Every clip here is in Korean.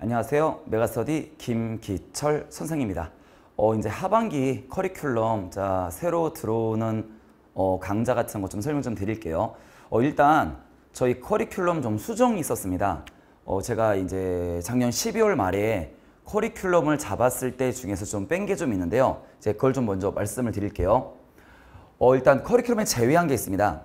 안녕하세요. 메가스터디 김기철 선생입니다. 어, 이제 하반기 커리큘럼 자, 새로 들어오는 어, 강좌 같은 것 좀 설명 좀 드릴게요. 어, 일단 저희 커리큘럼 좀 수정이 있었습니다. 어, 제가 이제 작년 12월 말에 커리큘럼을 잡았을 때 중에서 좀 뺀 게 좀 있는데요. 제 그걸 좀 먼저 말씀을 드릴게요. 어, 일단 커리큘럼에 제외한 게 있습니다.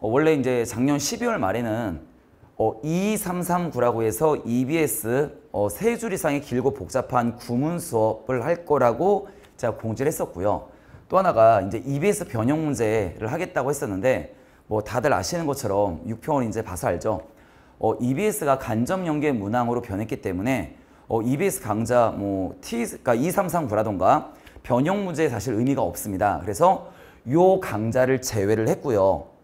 어, 원래 이제 작년 12월 말에는 어, 2339라고 해서 EBS 어, 세 줄 이상의 길고 복잡한 구문 수업을 할 거라고 제가 공지를 했었고요. 또 하나가 이제 EBS 변형 문제를 하겠다고 했었는데 뭐 다들 아시는 것처럼 6평을 이제 봐서 알죠. 어, EBS가 간접 연계 문항으로 변했기 때문에 어, EBS 강좌 뭐 T, 그러니까 2339라던가 변형 문제에 사실 의미가 없습니다. 그래서 요 강좌를 제외를 했고요.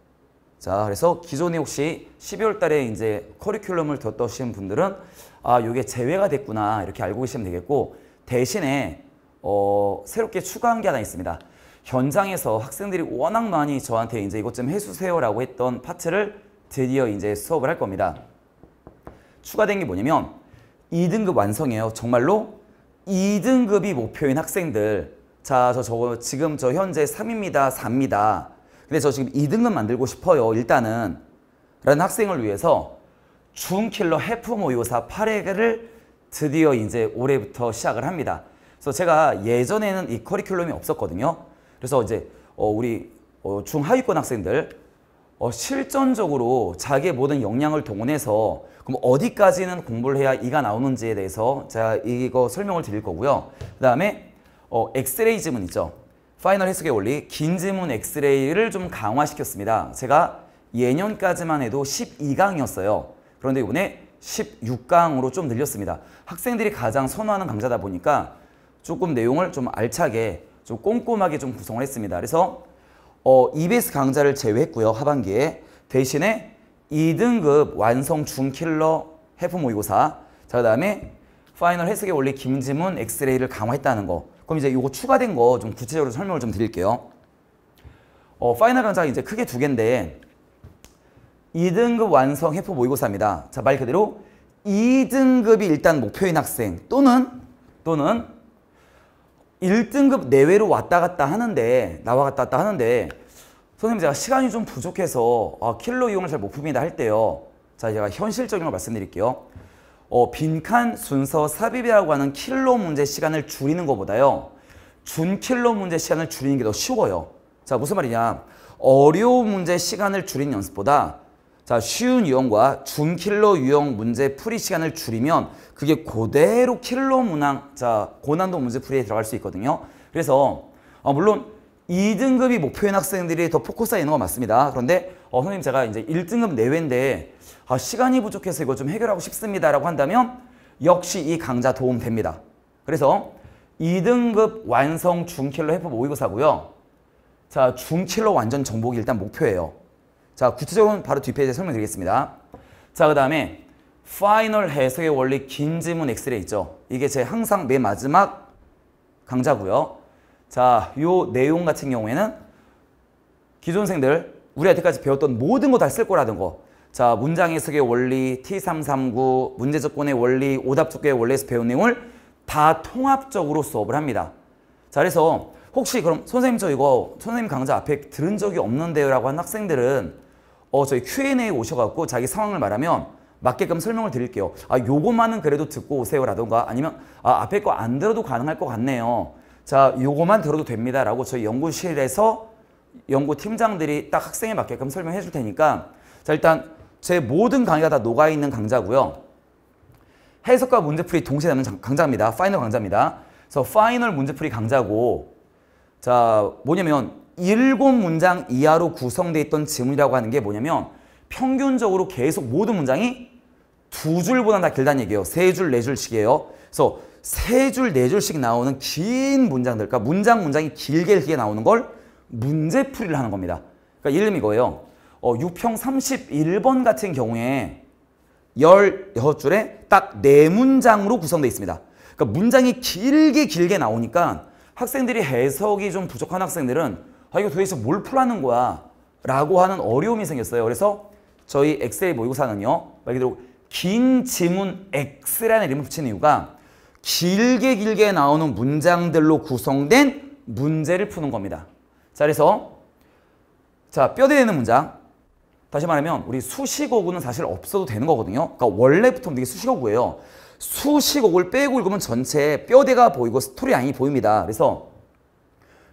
자, 그래서 기존에 혹시 12월 달에 이제 커리큘럼을 듣떠신 분들은 아, 요게 제외가 됐구나 이렇게 알고 계시면 되겠고 대신에 어, 새롭게 추가한 게 하나 있습니다. 현장에서 학생들이 워낙 많이 저한테 이제 이것 좀 해주세요라고 했던 파트를 드디어 이제 수업을 할 겁니다. 추가된 게 뭐냐면 2등급 완성이에요. 정말로 2등급이 목표인 학생들 자, 저 저거 지금 저 현재 3입니다, 4입니다. 근데 저 지금 2등급 만들고 싶어요. 일단은 라는 학생을 위해서 중킬러 해프 모의고사 8회를 드디어 이제 올해부터 시작을 합니다. 그래서 제가 예전에는 이 커리큘럼이 없었거든요. 그래서 이제 어 우리 어 중하위권 학생들 어 실전적으로 자기의 모든 역량을 동원해서 그럼 어디까지는 공부를 해야 이가 나오는지에 대해서 제가 이거 설명을 드릴 거고요. 그 다음에 어, 엑스레이 지문 있죠. 파이널 해석에올리 긴지문 엑스레이를 좀 강화시켰습니다. 제가 예년까지만 해도 12강이었어요. 그런데 이번에 16강으로 좀 늘렸습니다. 학생들이 가장 선호하는 강좌다 보니까 조금 내용을 좀 알차게 좀 꼼꼼하게 좀 구성을 했습니다. 그래서 어, EBS 강좌를 제외했고요. 하반기에 대신에 2등급 완성 중킬러 해프 모의고사 자, 그 다음에 파이널 해석의 원리 김지문 엑스레이를 강화했다는 거 그럼 이제 이거 추가된 거 좀 구체적으로 설명을 좀 드릴게요. 어, 파이널 현장 이제 크게 두 개인데 2등급 완성 해프 모의고사입니다. 자, 말 그대로 2등급이 일단 목표인 학생 또는 또는 1등급 내외로 왔다 갔다 하는데 나와 갔다 갔다 하는데 선생님 제가 시간이 좀 부족해서 아, 킬로 이용을 잘못 풉니다 할 때요. 자, 제가 현실적인 걸 말씀드릴게요. 어, 빈칸 순서 삽입이라고 하는 킬로 문제 시간을 줄이는 것보다요. 준킬로 문제 시간을 줄이는 게 더 쉬워요. 자 무슨 말이냐. 어려운 문제 시간을 줄인 연습보다 자 쉬운 유형과 준킬로 유형 문제 풀이 시간을 줄이면 그게 그대로 킬로 문항 자 고난도 문제 풀이에 들어갈 수 있거든요. 그래서 어, 물론 2등급이 목표인 학생들이 더 포커스가 있는 건 맞습니다. 그런데 어, 선생님 제가 이제 1등급 내외인데 아, 시간이 부족해서 이거 좀 해결하고 싶습니다라고 한다면 역시 이 강좌 도움 됩니다. 그래서 2등급 완성 중킬러 해법 모의고사고요. 자, 중킬러 완전 정복이 일단 목표예요. 자, 구체적으로 바로 뒷페이지에 설명드리겠습니다. 자, 그 다음에 파이널 해석의 원리 긴 지문 엑스레이 있죠. 이게 제 항상 맨 마지막 강좌고요. 자, 이 내용 같은 경우에는 기존생들 우리 한테까지 배웠던 모든 거 다 쓸 거라는 거. 자, 문장 해석의 원리, T339, 문제 접근의 원리, 오답 접근의 원리에서 배운 내용을 다 통합적으로 수업을 합니다. 자, 그래서 혹시 그럼 선생님 저 이거 선생님 강좌 앞에 들은 적이 없는데요 라고 한 학생들은 어 저희 Q&A에 오셔갖고 자기 상황을 말하면 맞게끔 설명을 드릴게요. 아 요거만은 그래도 듣고 오세요 라던가 아니면 아 앞에 거 안 들어도 가능할 것 같네요. 자, 요거만 들어도 됩니다라고 저희 연구실에서 연구팀장들이 딱 학생에 맞게끔 설명해 줄 테니까 자, 일단 제 모든 강의가 다 녹아있는 강좌고요. 해석과 문제풀이 동시에 남는 강좌입니다. 파이널 강좌입니다. 그래서 파이널 문제풀이 강좌고 자 뭐냐면 일곱 문장 이하로 구성돼 있던 지문이라고 하는 게 뭐냐면 평균적으로 계속 모든 문장이 두 줄보다 다 길다는 얘기예요. 세 줄, 네 줄씩이에요. 그래서 세 줄, 네 줄씩 나오는 긴 문장들, 그 문장, 문장이 길게 길게 나오는 걸 문제풀이를 하는 겁니다. 그러니까 예를 들면 이거예요. 어, 유평 31번 같은 경우에 16줄에 딱 네문장으로 구성되어 있습니다. 그러니까 문장이 길게 길게 나오니까 학생들이 해석이 좀 부족한 학생들은 아 이거 도대체 뭘 풀라는 거야 라고 하는 어려움이 생겼어요. 그래서 저희 엑셀 모의고사는요. 말 그대로 긴 지문 X라는 이름을 붙인 이유가 길게 길게 나오는 문장들로 구성된 문제를 푸는 겁니다. 자, 그래서 자, 뼈대되는 문장. 다시 말하면 우리 수식어구는 사실 없어도 되는 거거든요. 그러니까 원래부터 되게 수식어구예요. 수식어구를 빼고 읽으면 전체에 뼈대가 보이고 스토리라인이 보입니다. 그래서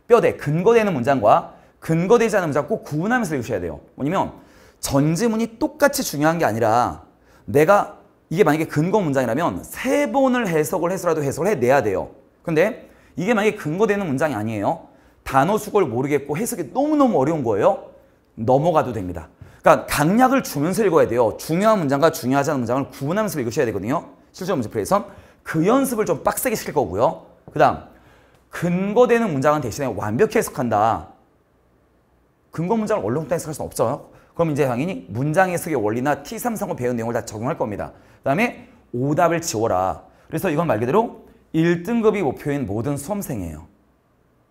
뼈대, 근거되는 문장과 근거되지 않은 문장 꼭 구분하면서 읽으셔야 돼요. 뭐냐면 전지문이 똑같이 중요한 게 아니라 내가 이게 만약에 근거 문장이라면 세 번을 해석을 해서라도 해석을 해내야 돼요. 근데 이게 만약에 근거되는 문장이 아니에요. 단어 수걸 모르겠고 해석이 너무너무 어려운 거예요. 넘어가도 됩니다. 그러니까 강약을 주면서 읽어야 돼요. 중요한 문장과 중요하지 않은 문장을 구분하면서 읽으셔야 되거든요. 실전 문제풀이에선 그 연습을 좀 빡세게 시킬 거고요. 그 다음 근거되는 문장은 대신에 완벽히 해석한다. 근거 문장을 얼렁뚱땅 해석할 수는 없어요. 그럼 이제 당연히 문장 해석의 원리나 T3상호 배운 내용을 다 적용할 겁니다. 그 다음에 오답을 지워라. 그래서 이건 말 그대로 1등급이 목표인 모든 수험생이에요.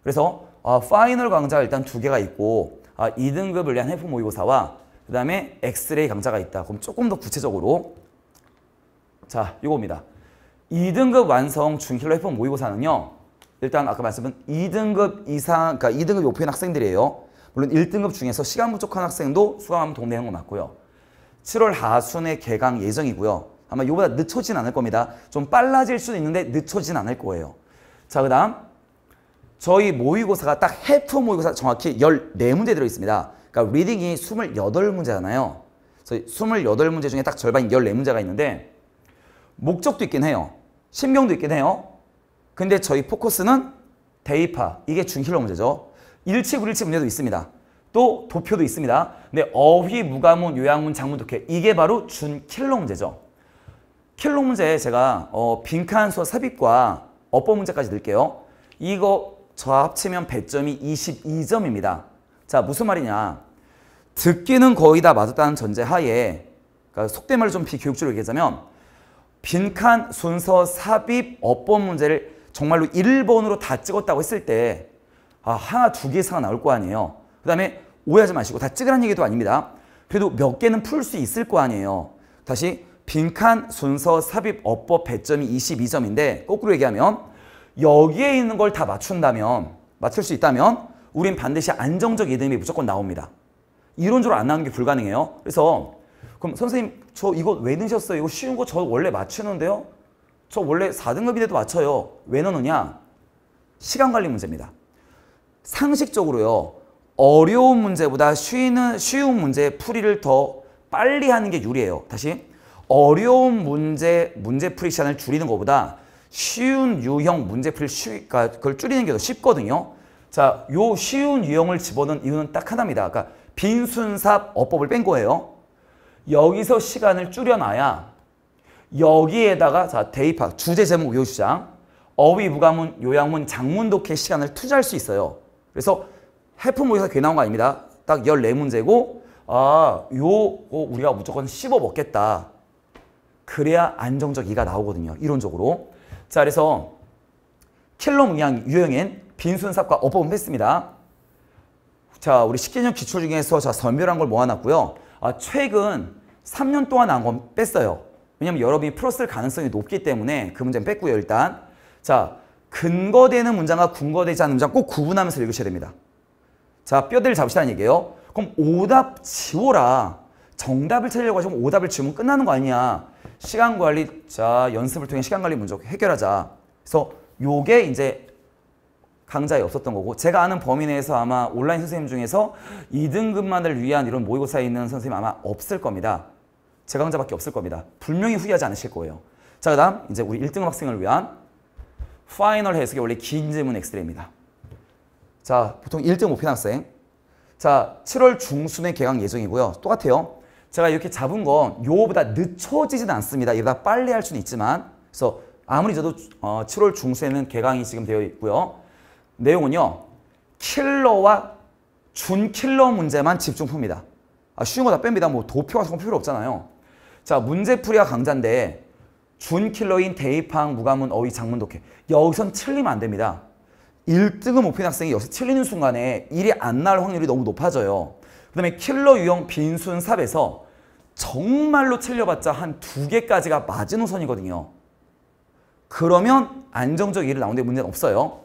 그래서 아, 파이널 강좌가 일단 두 개가 있고 아, 2등급을 위한 해프 모의고사와 그 다음에 엑스레이 강좌가 있다. 그럼 조금 더 구체적으로 자 이겁니다. 2등급 완성 중힐로 해프 모의고사는요. 일단 아까 말씀은 2등급 이상 그러니까 2등급 목표인 학생들이에요. 물론 1등급 중에서 시간 부족한 학생도 수강하면 동대한 거 맞고요. 7월 하순에 개강 예정이고요. 아마 이보다 늦춰진 않을 겁니다. 좀 빨라질 수는 있는데 늦춰진 않을 거예요. 자, 그 다음 저희 모의고사가 딱 해프 모의고사 정확히 14문제 들어있습니다. 그러니까 리딩이 28문제잖아요. 그래서 28문제 중에 딱 절반인 14문제가 있는데 목적도 있긴 해요. 신경도 있긴 해요. 근데 저희 포커스는 대입파 이게 중힐러 문제죠. 일치불일치문제도 있습니다. 또 도표도 있습니다. 근데 어휘, 무가문, 요양문, 장문, 독해 이게 바로 준 킬러 문제죠. 킬러 문제 제가 어, 빈칸 수와 삽입과 어법 문제까지 넣을게요. 이거 저 합치면 배점이 22점입니다. 자 무슨 말이냐. 듣기는 거의 다 맞았다는 전제하에 그러니까 속된 말을좀 비교육적으로 얘기하자면 빈칸 순서 삽입 어법 문제를 정말로 1번으로 다 찍었다고 했을 때 아, 하나, 두 개 이상 나올 거 아니에요. 그 다음에 오해하지 마시고 다 찍으란 얘기도 아닙니다. 그래도 몇 개는 풀 수 있을 거 아니에요. 다시 빈칸 순서 삽입 어법 배점이 22점인데 거꾸로 얘기하면 여기에 있는 걸 다 맞춘다면 맞출 수 있다면 우린 반드시 안정적 예대이 무조건 나옵니다. 이론적으로 안 나오는 게 불가능해요. 그래서 그럼 선생님 저 이거 왜 넣으셨어요? 이거 쉬운 거 저 원래 맞추는데요? 저 원래 4등급인데도 맞춰요. 왜 넣느냐? 시간 관리 문제입니다. 상식적으로요. 어려운 문제보다 쉬는, 쉬운 문제 풀이를 더 빨리 하는 게 유리해요. 다시 어려운 문제, 문제 풀이 시간을 줄이는 것보다 쉬운 유형 문제 풀이 쉬니까 그러니까 그걸 줄이는 게 더 쉽거든요. 자, 요 쉬운 유형을 집어넣은 이유는 딱 하나입니다. 그러니까 빈순삽 어법을 뺀 거예요. 여기서 시간을 줄여놔야 여기에다가 자 대입학 주제 제목 요주장 어휘 부가문 요양문 장문 독해 시간을 투자할 수 있어요. 그래서 해프 모의고사 괴나거 아닙니다. 딱 14문제고 아, 요거 우리가 무조건 씹어 먹겠다. 그래야 안정적 이가 나오거든요. 이론적으로. 자, 그래서 킬럼 의향 유형엔 빈순삽과 어법은 뺐습니다. 자, 우리 식개념 기출 중에서 자 선별한 걸 모아놨고요. 아, 최근 3년 동안 한건 뺐어요. 왜냐면 여러분이 풀었을 가능성이 높기 때문에 그 문제는 뺐고요, 일단. 자, 근거되는 문장과 군거되지 않은 문장 꼭 구분하면서 읽으셔야 됩니다. 자, 뼈대를 잡으시라는 얘기예요. 그럼 오답 지워라. 정답을 찾으려고 하시면 오답을 지우면 끝나는 거아니냐 시간 관리, 자, 연습을 통해 시간 관리 문제 해결하자. 그래서 요게 이제 강좌에 없었던 거고 제가 아는 범위 내에서 아마 온라인 선생님 중에서 2등급만을 위한 이런 모의고사에 있는 선생님 아마 없을 겁니다. 제 강좌밖에 없을 겁니다. 분명히 후회하지 않으실 거예요. 자, 그 다음 이제 우리 1등급 학생을 위한 파이널 해석이 원래 긴 지문 엑스레이입니다. 자, 보통 1.5편 학생. 자, 7월 중순에 개강 예정이고요. 똑같아요. 제가 이렇게 잡은 건요보다 늦춰지진 않습니다. 이보다 빨리 할 수는 있지만 그래서 아무리 저도 어, 7월 중순에는 개강이 지금 되어 있고요. 내용은요. 킬러와 준킬러 문제만 집중 풉니다. 아, 쉬운 거 다 뺍니다. 뭐도표가 성표 필요 없잖아요. 자, 문제풀이가 강자인데 준킬러인 대입항 무감은 어휘 장문독해 여기선 틀리면 안 됩니다. 1등을 목표 학생이 여기서 틀리는 순간에 1이 안 날 확률이 너무 높아져요. 그 다음에 킬러 유형 빈순 삽에서 정말로 틀려봤자 한 두 개까지가 마지노선이거든요. 그러면 안정적 일을 나오는 데 문제는 없어요.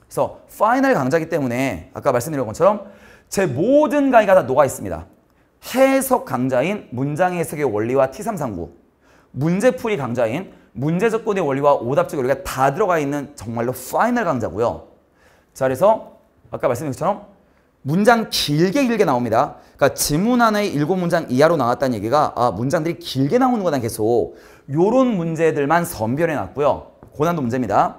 그래서 파이널 강좌기 때문에 아까 말씀드린 것처럼 제 모든 강의가 다 녹아 있습니다. 해석 강좌인 문장 해석의 원리와 T339 문제풀이 강좌인 문제 접근의 원리와 오답적 원리가 다 들어가 있는 정말로 파이널 강좌고요. 자, 그래서 아까 말씀드린 것처럼 문장 길게 길게 나옵니다. 그러니까 지문 하에 일곱 문장 이하로 나왔다는 얘기가 아, 문장들이 길게 나오는 거다 계속. 요런 문제들만 선별해 놨고요. 고난도 문제입니다.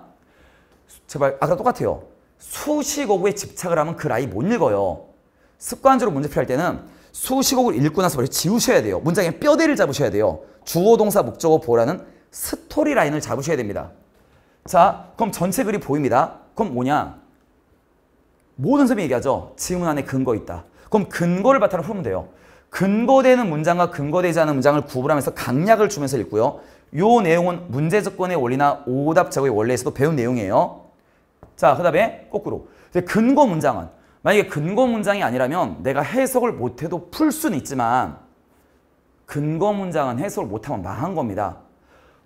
제발 아까 똑같아요. 수식어구에 집착을 하면 그 라이 못 읽어요. 습관적으로 문제풀 할 때는 수식어를 읽고 나서 머리 지우셔야 돼요. 문장의 뼈대를 잡으셔야 돼요. 주어, 동사, 목적어, 보라는 스토리 라인을 잡으셔야 됩니다. 자, 그럼 전체 글이 보입니다. 그럼 뭐냐? 모든 선이 얘기하죠. 지문 안에 근거 있다. 그럼 근거를 바탕으로 풀면 돼요. 근거되는 문장과 근거되지 않은 문장을 구분하면서 강약을 주면서 읽고요. 요 내용은 문제조건의 원리나 오답 제거의 원리에서도 배운 내용이에요. 자, 그 다음에 거꾸로. 근거 문장은 만약에 근거 문장이 아니라면 내가 해석을 못해도 풀 수는 있지만 근거 문장은 해석을 못하면 망한 겁니다.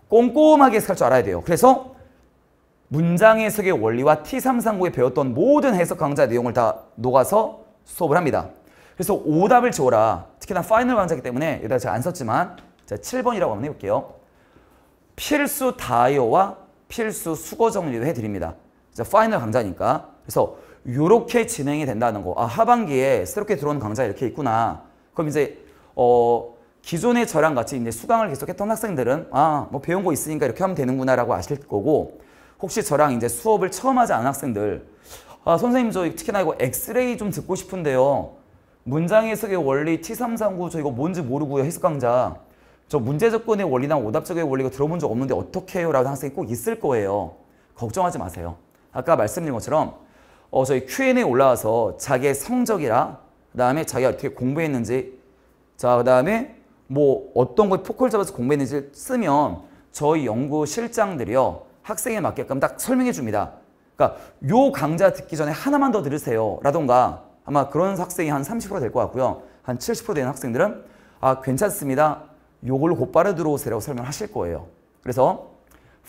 꼼꼼하게 해석할 줄 알아야 돼요. 그래서 문장 해석의 원리와 T339에 배웠던 모든 해석 강좌 내용을 다 녹아서 수업을 합니다. 그래서 오답을 지워라. 특히나 파이널 강좌이기 때문에 여기다 제가 안 썼지만 제가 7번이라고 한번 해볼게요. 필수 다이어와 필수 수거 정리도 해드립니다. 파이널 강좌니까. 그래서 이렇게 진행이 된다는 거. 아, 하반기에 새롭게 들어온 강좌 이렇게 있구나. 그럼 이제 어 기존의 저랑 같이 이제 수강을 계속했던 학생들은 아, 뭐 배운 거 있으니까 이렇게 하면 되는구나라고 아실 거고 혹시 저랑 이제 수업을 처음 하지 않은 학생들 아, 선생님 저 특히나 이거 엑스레이 좀 듣고 싶은데요. 문장 해석의 원리 T339 저 이거 뭔지 모르고요. 해석 강좌. 저 문제 접근의 원리나 오답 적의 원리가 들어본 적 없는데 어떻게 해요? 라는 학생이 꼭 있을 거예요. 걱정하지 마세요. 아까 말씀드린 것처럼 어, 저희 Q&A 올라와서 자기의 성적이라 그다음에 자기가 어떻게 공부했는지 자 그다음에 뭐 어떤 걸포크를 잡아서 공부했는지 쓰면 저희 연구 실장들이요 학생에 맞게끔 딱 설명해 줍니다. 그러니까 요 강좌 듣기 전에 하나만 더 들으세요 라던가 아마 그런 학생이 한 30%될 것 같고요. 한 70% 되는 학생들은 아 괜찮습니다. 요걸 곧바로 들어오세요라고 설명하실 거예요. 그래서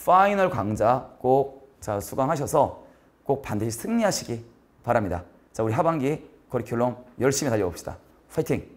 파이널 강좌 꼭자 수강하셔서 꼭 반드시 승리하시기 바랍니다. 자, 우리 하반기 커리큘럼 열심히 달려봅시다. 파이팅!